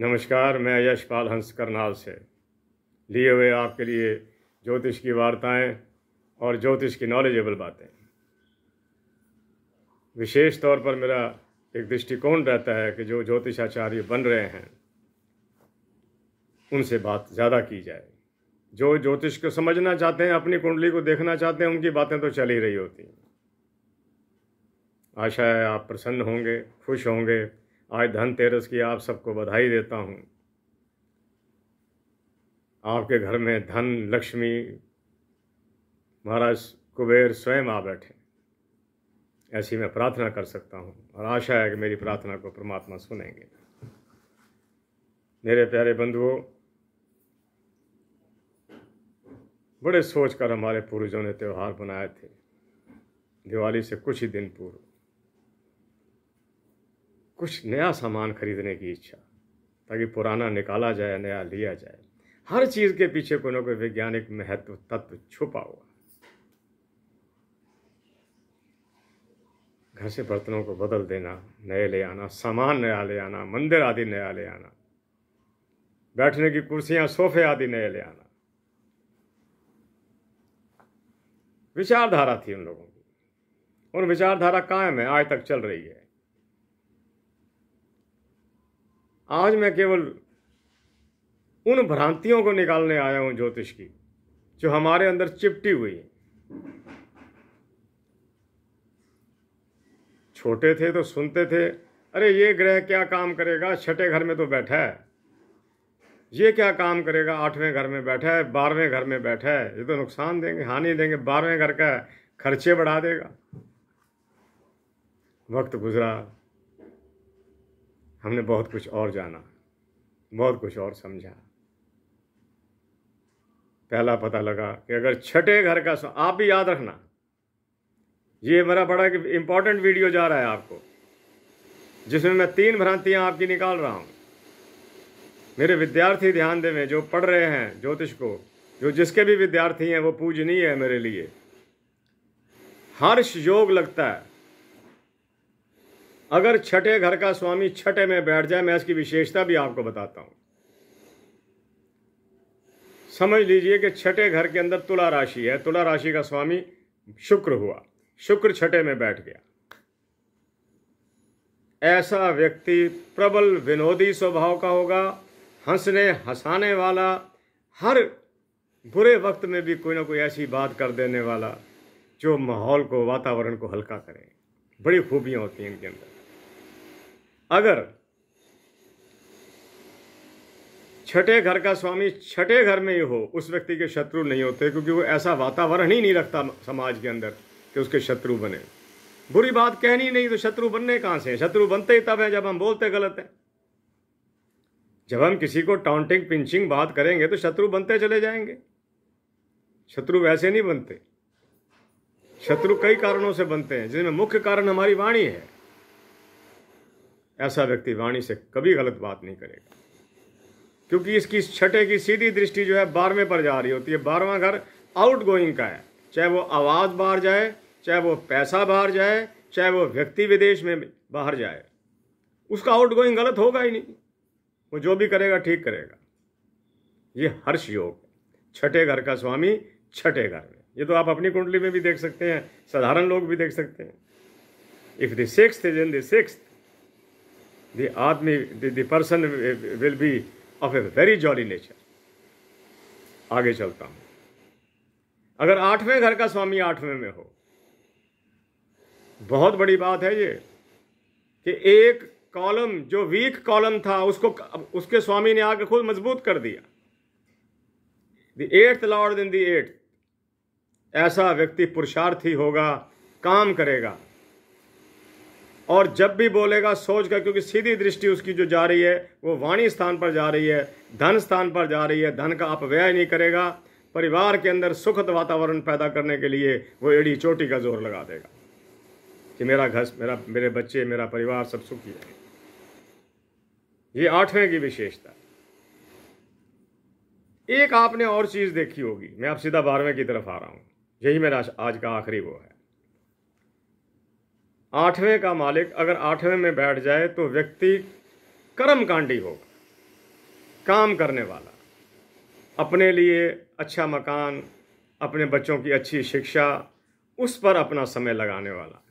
नमस्कार मैं यशपाल हंस करनाल से लिए हुए आपके लिए ज्योतिष की वार्ताएं और ज्योतिष की नॉलेजेबल बातें विशेष तौर पर मेरा एक दृष्टिकोण रहता है कि जो ज्योतिषाचार्य बन रहे हैं उनसे बात ज़्यादा की जाए जो ज्योतिष को समझना चाहते हैं अपनी कुंडली को देखना चाहते हैं उनकी बातें तो चल ही रही होती हैं आशा है आप प्रसन्न होंगे खुश होंगे आज धनतेरस की आप सबको बधाई देता हूँ आपके घर में धन लक्ष्मी महाराज कुबेर स्वयं आ बैठे ऐसी मैं प्रार्थना कर सकता हूँ और आशा है कि मेरी प्रार्थना को परमात्मा सुनेंगे मेरे प्यारे बंधुओं बड़े सोच कर हमारे पूर्वजों ने त्यौहार बनाए थे दिवाली से कुछ ही दिन पूर्व कुछ नया सामान खरीदने की इच्छा ताकि पुराना निकाला जाए नया लिया जाए हर चीज़ के पीछे कोई ना कोई वैज्ञानिक महत्व तत्व छुपा हुआ घर से बर्तनों को बदल देना नए ले आना सामान नया ले आना मंदिर आदि नया ले आना बैठने की कुर्सियां सोफे आदि नए ले आना विचारधारा थी उन लोगों की उन विचारधारा कायम है आज तक चल रही है आज मैं केवल उन भ्रांतियों को निकालने आया हूं ज्योतिष की जो हमारे अंदर चिपटी हुई है छोटे थे तो सुनते थे अरे ये ग्रह क्या काम करेगा छठे घर में तो बैठा है ये क्या काम करेगा आठवें घर में बैठा है बारहवें घर में बैठा है ये तो नुकसान देंगे हानि देंगे बारहवें घर का खर्चे बढ़ा देगा वक्त गुजरा हमने बहुत कुछ और जाना बहुत कुछ और समझा पहला पता लगा कि अगर छठे घर का आप भी याद रखना ये मेरा बड़ा इंपॉर्टेंट वीडियो जा रहा है आपको जिसमें मैं तीन भ्रांतियां आपकी निकाल रहा हूं मेरे विद्यार्थी ध्यान देवें जो पढ़ रहे हैं ज्योतिष को जो जिसके भी विद्यार्थी हैं वो पूजनीय है मेरे लिए हर्ष योग लगता है अगर छठे घर का स्वामी छठे में बैठ जाए मैं इसकी विशेषता भी आपको बताता हूं समझ लीजिए कि छठे घर के अंदर तुला राशि है तुला राशि का स्वामी शुक्र हुआ शुक्र छठे में बैठ गया ऐसा व्यक्ति प्रबल विनोदी स्वभाव का होगा हंसने हंसाने वाला हर बुरे वक्त में भी कोई ना कोई ऐसी बात कर देने वाला जो माहौल को वातावरण को हल्का करें बड़ी खूबियाँ होती हैं इनके अंदर अगर छठे घर का स्वामी छठे घर में ही हो उस व्यक्ति के शत्रु नहीं होते क्योंकि वो ऐसा वातावरण ही नहीं रखता समाज के अंदर कि उसके शत्रु बने बुरी बात कहनी नहीं तो शत्रु बनने कहां से हैं शत्रु बनते ही तब है जब हम बोलते गलत हैं जब हम किसी को टाउंटिंग पिंचिंग बात करेंगे तो शत्रु बनते चले जाएंगे शत्रु वैसे नहीं बनते शत्रु कई कारणों से बनते हैं जिसमें मुख्य कारण हमारी वाणी है ऐसा व्यक्ति वाणी से कभी गलत बात नहीं करेगा क्योंकि इसकी छठे की सीधी दृष्टि जो है बारहवें पर जा रही होती है बारहवा घर आउट गोइंग का है चाहे वो आवाज़ बाहर जाए चाहे वो पैसा बाहर जाए चाहे वो व्यक्ति विदेश में बाहर जाए उसका आउट गोइंग गलत होगा ही नहीं वो जो भी करेगा ठीक करेगा ये हर्ष योग छठे घर का स्वामी छठे घर में ये तो आप अपनी कुंडली में भी देख सकते हैं साधारण लोग भी देख सकते हैं if the six is in the the आदमी the, the person will be of a very jolly nature. आगे चलता हूं अगर आठवें घर का स्वामी आठवें में हो बहुत बड़ी बात है ये कि एक कॉलम जो वीक कॉलम था उसको उसके स्वामी ने आकर खुद मजबूत कर दिया the eighth lord in the eight ऐसा व्यक्ति पुरुषार्थी होगा काम करेगा और जब भी बोलेगा सोच कर क्योंकि सीधी दृष्टि उसकी जो जा रही है वो वाणी स्थान पर जा रही है धन स्थान पर जा रही है धन का अपव्यय नहीं करेगा परिवार के अंदर सुखद वातावरण पैदा करने के लिए वो एड़ी चोटी का जोर लगा देगा कि मेरा घर मेरा मेरे बच्चे मेरा परिवार सब सुखी है ये आठवें की विशेषता एक आपने और चीज़ देखी होगी मैं आप सीधा बारहवें की तरफ आ रहा हूँ यही मेरा आज का आखिरी वो है आठवें का मालिक अगर आठवें में बैठ जाए तो व्यक्ति कर्मकांडी होगा काम करने वाला अपने लिए अच्छा मकान अपने बच्चों की अच्छी शिक्षा उस पर अपना समय लगाने वाला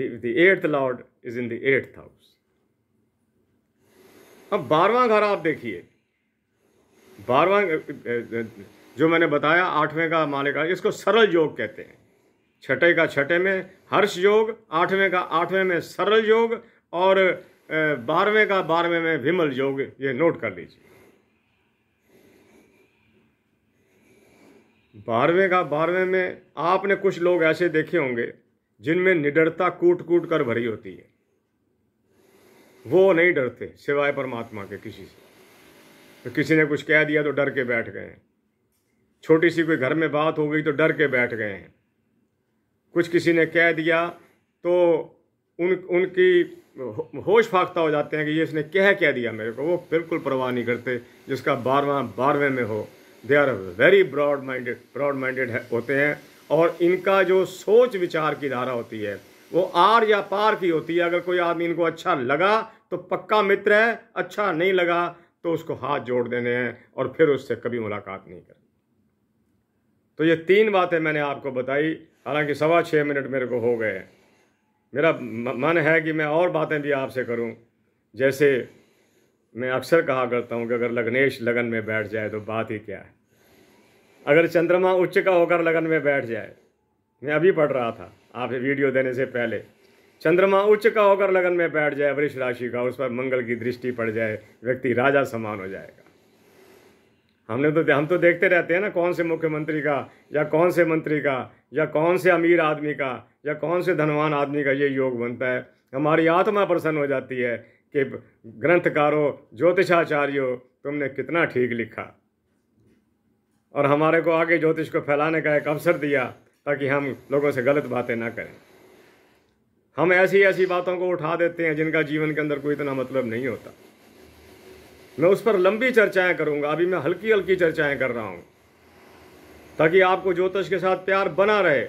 the eighth lord is in the eighth house अब बारवां घर आप देखिए बारवां जो मैंने बताया आठवें का मालिक इसको सरल योग कहते हैं छठे का छठे में हर्ष योग आठवें का आठवें में सरल योग और बारहवें का बारहवें में विमल योग ये नोट कर लीजिए बारहवें का बारहवें में आपने कुछ लोग ऐसे देखे होंगे जिनमें निडरता कूट कूट कर भरी होती है वो नहीं डरते सिवाय परमात्मा के किसी से तो किसी ने कुछ कह दिया तो डर के बैठ गए हैं छोटी सी कोई घर में बात हो गई तो डर के बैठ गए हैं कुछ किसी ने कह दिया तो उन उनकी होश फाख्ता हो जाते हैं कि ये इसने कह क्या दिया मेरे को वो बिल्कुल परवाह नहीं करते जिसका बारवा बारहवें में हो they are very broad minded broad minded होते हैं और इनका जो सोच विचार की धारा होती है वो आर या पार की होती है अगर कोई आदमी इनको अच्छा लगा तो पक्का मित्र है अच्छा नहीं लगा तो उसको हाथ जोड़ देने हैं और फिर उससे कभी मुलाकात नहीं करनी तो ये तीन बातें मैंने आपको बताई हालांकि सवा छः मिनट मेरे को हो गए मेरा मन है कि मैं और बातें भी आपसे करूं जैसे मैं अक्सर कहा करता हूं कि अगर लग्नेश लगन में बैठ जाए तो बात ही क्या है अगर चंद्रमा उच्च का होकर लगन में बैठ जाए मैं अभी पढ़ रहा था आपसे वीडियो देने से पहले चंद्रमा उच्च का होकर लगन में बैठ जाए वृक्ष राशि का उस पर मंगल की दृष्टि पड़ जाए व्यक्ति राजा समान हो जाएगा हमने तो हम तो देखते रहते हैं ना कौन से मुख्यमंत्री का या कौन से मंत्री का या कौन से अमीर आदमी का या कौन से धनवान आदमी का ये योग बनता है हमारी आत्मा प्रसन्न हो जाती है कि ग्रंथकारों ज्योतिषाचार्यो तुमने कितना ठीक लिखा और हमारे को आगे ज्योतिष को फैलाने का एक अवसर दिया ताकि हम लोगों से गलत बातें ना करें हम ऐसी ऐसी बातों को उठा देते हैं जिनका जीवन के अंदर कोई इतना मतलब नहीं होता मैं उस पर लंबी चर्चाएं करूंगा अभी मैं हल्की हल्की चर्चाएं कर रहा हूं ताकि आपको ज्योतिष के साथ प्यार बना रहे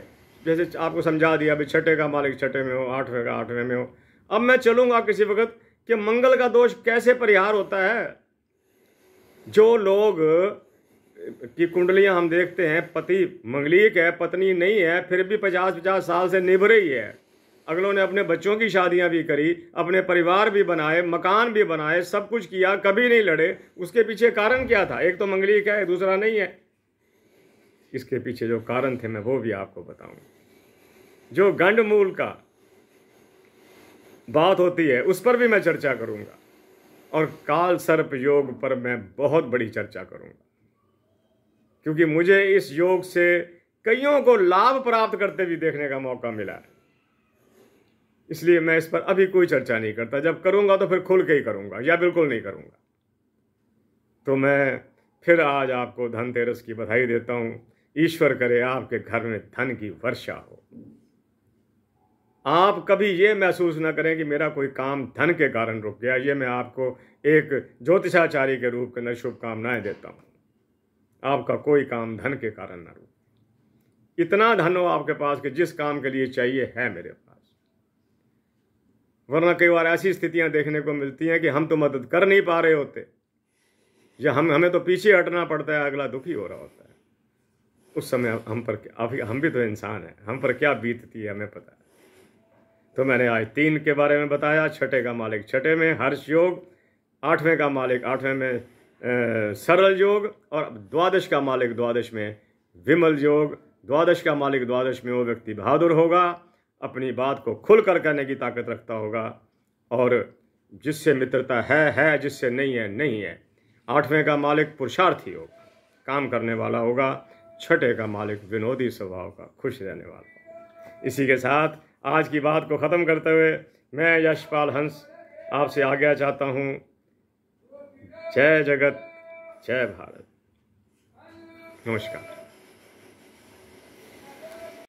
जैसे आपको समझा दिया अभी छठे का मालिक छठे में हो आठवें का आठवें में हो अब मैं चलूंगा किसी वक्त कि मंगल का दोष कैसे परिहार होता है जो लोग की कुंडलियां हम देखते हैं पति मंगलिक है पत्नी नहीं है फिर भी पचास पचास साल से निभ रही है अगलों ने अपने बच्चों की शादियां भी करी अपने परिवार भी बनाए मकान भी बनाए सब कुछ किया कभी नहीं लड़े उसके पीछे कारण क्या था एक तो मंगली क्या है दूसरा नहीं है इसके पीछे जो कारण थे मैं वो भी आपको बताऊंगा जो गंड मूल का बात होती है उस पर भी मैं चर्चा करूंगा और काल सर्प योग पर मैं बहुत बड़ी चर्चा करूंगा क्योंकि मुझे इस योग से कईयों को लाभ प्राप्त करते भी देखने का मौका मिला है इसलिए मैं इस पर अभी कोई चर्चा नहीं करता जब करूँगा तो फिर खुल के ही करूंगा या बिल्कुल नहीं करूँगा तो मैं फिर आज आपको धनतेरस की बधाई देता हूं ईश्वर करे आपके घर में धन की वर्षा हो आप कभी ये महसूस ना करें कि मेरा कोई काम धन के कारण रुक गया ये मैं आपको एक ज्योतिषाचार्य के रूप के अंदर शुभकामनाएं देता हूं आपका कोई काम धन के कारण ना रुक इतना धन हो आपके पास कि जिस काम के लिए चाहिए है मेरे वरना कई बार ऐसी स्थितियां देखने को मिलती हैं कि हम तो मदद कर नहीं पा रहे होते या हम हमें तो पीछे हटना पड़ता है अगला दुखी हो रहा होता है उस समय हम पर क्या हम भी तो इंसान हैं हम पर क्या बीतती है हमें पता है तो मैंने आज तीन के बारे में बताया छठे का मालिक छठे में हर्ष योग आठवें का मालिक आठवें में सरल योग और द्वादश का मालिक द्वादश में विमल योग द्वादश का मालिक द्वादश में वो व्यक्ति बहादुर होगा अपनी बात को खुल कर कहने की ताकत रखता होगा और जिससे मित्रता है है जिससे नहीं है नहीं है आठवें का मालिक पुरुषार्थी होगा काम करने वाला होगा छठे का मालिक विनोदी स्वभाव का खुश रहने वाला इसी के साथ आज की बात को ख़त्म करते हुए मैं यशपाल हंस आपसे आज्ञा चाहता हूँ जय जगत जय भारत नमस्कार